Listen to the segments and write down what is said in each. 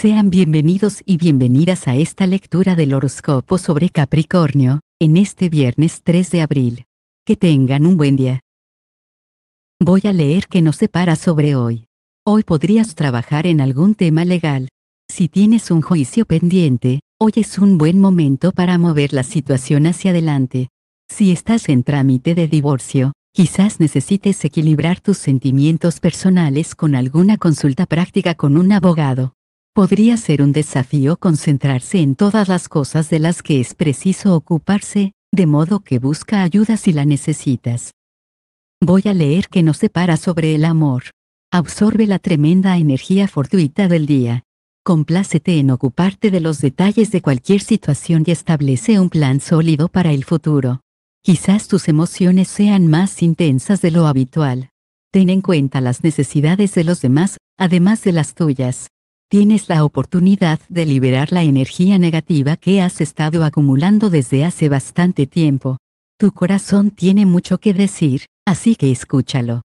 Sean bienvenidos y bienvenidas a esta lectura del horóscopo sobre Capricornio, en este viernes 3 de abril. Que tengan un buen día. Voy a leer que nos separa sobre hoy. Hoy podrías trabajar en algún tema legal. Si tienes un juicio pendiente, hoy es un buen momento para mover la situación hacia adelante. Si estás en trámite de divorcio, Quizás necesites equilibrar tus sentimientos personales con alguna consulta práctica con un abogado podría ser un desafío concentrarse en todas las cosas de las que es preciso ocuparse, de modo que busca ayuda si la necesitas. Voy a leer que se para sobre el amor. Absorbe la tremenda energía fortuita del día. Complácete en ocuparte de los detalles de cualquier situación y establece un plan sólido para el futuro. Quizás tus emociones sean más intensas de lo habitual. Ten en cuenta las necesidades de los demás, además de las tuyas tienes la oportunidad de liberar la energía negativa que has estado acumulando desde hace bastante tiempo. Tu corazón tiene mucho que decir, así que escúchalo.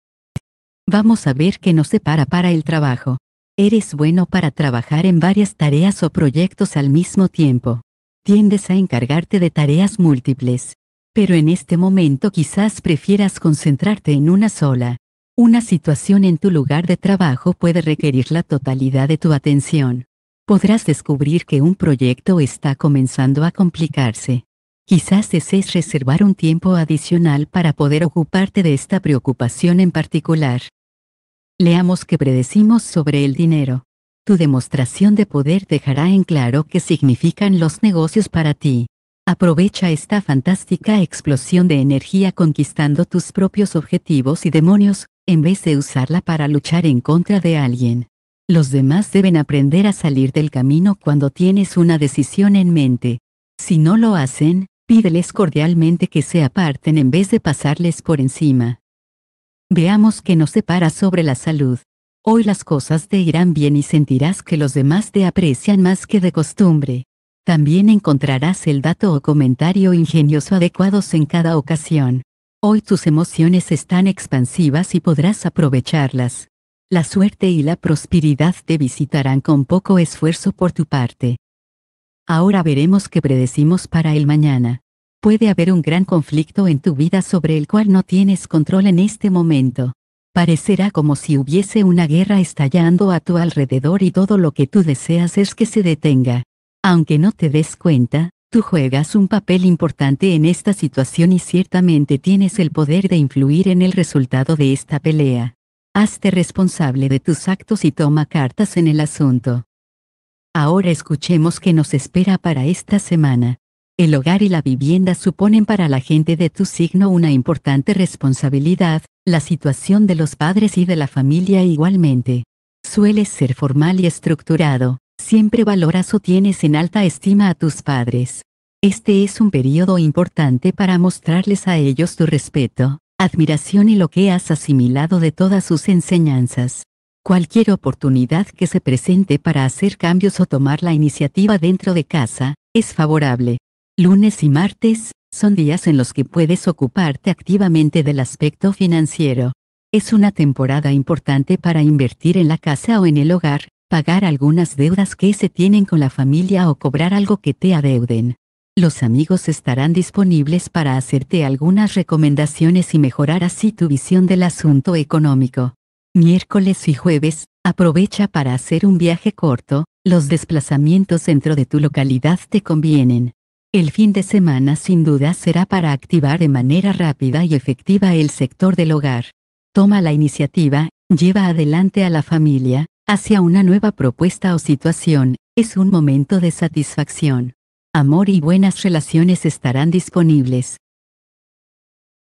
Vamos a ver qué nos separa para el trabajo. Eres bueno para trabajar en varias tareas o proyectos al mismo tiempo. Tiendes a encargarte de tareas múltiples. Pero en este momento quizás prefieras concentrarte en una sola. Una situación en tu lugar de trabajo puede requerir la totalidad de tu atención. Podrás descubrir que un proyecto está comenzando a complicarse. Quizás desees reservar un tiempo adicional para poder ocuparte de esta preocupación en particular. Leamos que predecimos sobre el dinero. Tu demostración de poder dejará en claro qué significan los negocios para ti. Aprovecha esta fantástica explosión de energía conquistando tus propios objetivos y demonios, en vez de usarla para luchar en contra de alguien. Los demás deben aprender a salir del camino cuando tienes una decisión en mente. Si no lo hacen, pídeles cordialmente que se aparten en vez de pasarles por encima. Veamos que nos separa sobre la salud. Hoy las cosas te irán bien y sentirás que los demás te aprecian más que de costumbre. También encontrarás el dato o comentario ingenioso adecuados en cada ocasión. Hoy tus emociones están expansivas y podrás aprovecharlas. La suerte y la prosperidad te visitarán con poco esfuerzo por tu parte. Ahora veremos qué predecimos para el mañana. Puede haber un gran conflicto en tu vida sobre el cual no tienes control en este momento. Parecerá como si hubiese una guerra estallando a tu alrededor y todo lo que tú deseas es que se detenga. Aunque no te des cuenta, Tú juegas un papel importante en esta situación y ciertamente tienes el poder de influir en el resultado de esta pelea. Hazte responsable de tus actos y toma cartas en el asunto. Ahora escuchemos qué nos espera para esta semana. El hogar y la vivienda suponen para la gente de tu signo una importante responsabilidad, la situación de los padres y de la familia igualmente. Suele ser formal y estructurado siempre valoras o tienes en alta estima a tus padres. Este es un periodo importante para mostrarles a ellos tu respeto, admiración y lo que has asimilado de todas sus enseñanzas. Cualquier oportunidad que se presente para hacer cambios o tomar la iniciativa dentro de casa, es favorable. Lunes y martes, son días en los que puedes ocuparte activamente del aspecto financiero. Es una temporada importante para invertir en la casa o en el hogar, pagar algunas deudas que se tienen con la familia o cobrar algo que te adeuden. Los amigos estarán disponibles para hacerte algunas recomendaciones y mejorar así tu visión del asunto económico. Miércoles y jueves, aprovecha para hacer un viaje corto, los desplazamientos dentro de tu localidad te convienen. El fin de semana sin duda será para activar de manera rápida y efectiva el sector del hogar. Toma la iniciativa, lleva adelante a la familia, hacia una nueva propuesta o situación, es un momento de satisfacción. Amor y buenas relaciones estarán disponibles.